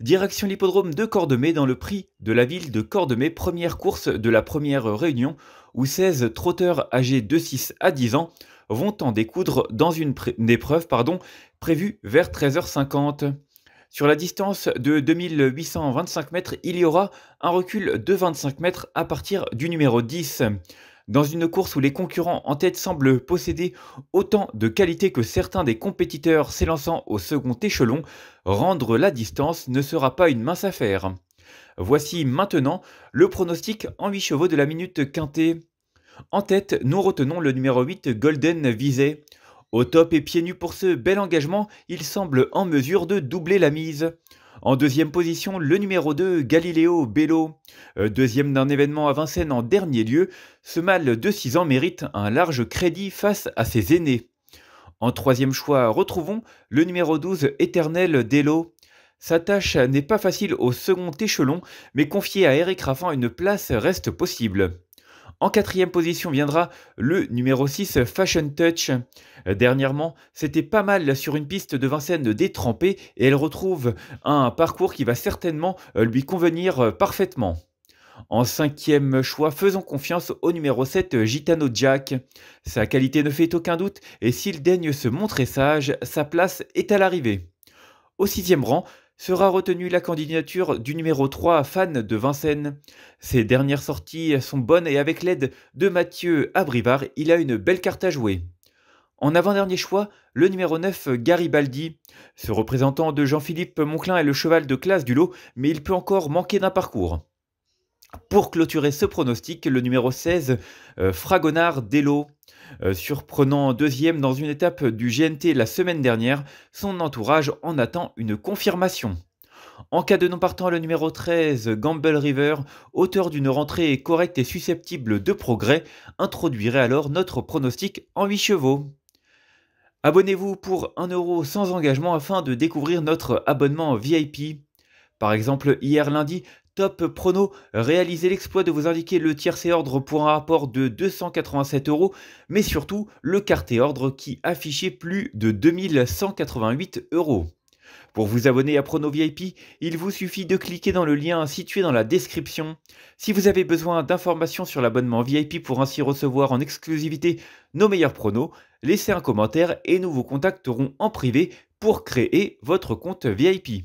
Direction l'hippodrome de Cordemay dans le prix de la ville de Cordemay, première course de la première réunion où 16 trotteurs âgés de 6 à 10 ans vont en découdre dans une, épreuve prévue vers 13h50. Sur la distance de 2825 mètres, il y aura un recul de 25 mètres à partir du numéro 10. Dans une course où les concurrents en tête semblent posséder autant de qualité que certains des compétiteurs s'élançant au second échelon, rendre la distance ne sera pas une mince affaire. Voici maintenant le pronostic en 8 chevaux de la minute quintée. En tête, nous retenons le numéro 8 Golden Visé. Au top et pieds nus pour ce bel engagement, il semble en mesure de doubler la mise. En deuxième position, le numéro 2, Galileo Bello. Euh, deuxième d'un événement à Vincennes en dernier lieu, ce mâle de 6 ans mérite un large crédit face à ses aînés. En troisième choix, retrouvons le numéro 12, Éternel Dello. Sa tâche n'est pas facile au second échelon, mais confier à Eric Raffin une place reste possible. En quatrième position viendra le numéro 6 Fashion Touch. Dernièrement, c'était pas mal sur une piste de Vincennes détrempée et elle retrouve un parcours qui va certainement euh, lui convenir euh, parfaitement. En cinquième choix, faisons confiance au numéro 7 Gitano Jack. Sa qualité ne fait aucun doute et s'il daigne se montrer sage, sa place est à l'arrivée. Au sixième rang, sera retenue la candidature du numéro 3 fan de Vincennes. Ses dernières sorties sont bonnes et avec l'aide de Mathieu Abrivard, il a une belle carte à jouer. En avant-dernier choix, le numéro 9 Garibaldi. Ce représentant de Jean-Philippe Monclin est le cheval de classe du lot, mais il peut encore manquer d'un parcours. Pour clôturer ce pronostic, le numéro 16, euh, Fragonard Dello, euh, surprenant deuxième dans une étape du GNT la semaine dernière, son entourage en attend une confirmation. En cas de non partant, le numéro 13, Gamble River, auteur d'une rentrée correcte et susceptible de progrès, introduirait alors notre pronostic en 8 chevaux. Abonnez-vous pour 1 euro sans engagement afin de découvrir notre abonnement VIP. Par exemple, hier lundi, Top Prono, réalisez l'exploit de vous indiquer le tiercé ordre pour un rapport de 287 euros, mais surtout le quarté ordre qui affichait plus de 2188 euros. Pour vous abonner à Prono VIP, il vous suffit de cliquer dans le lien situé dans la description. Si vous avez besoin d'informations sur l'abonnement VIP pour ainsi recevoir en exclusivité nos meilleurs pronos, laissez un commentaire et nous vous contacterons en privé pour créer votre compte VIP.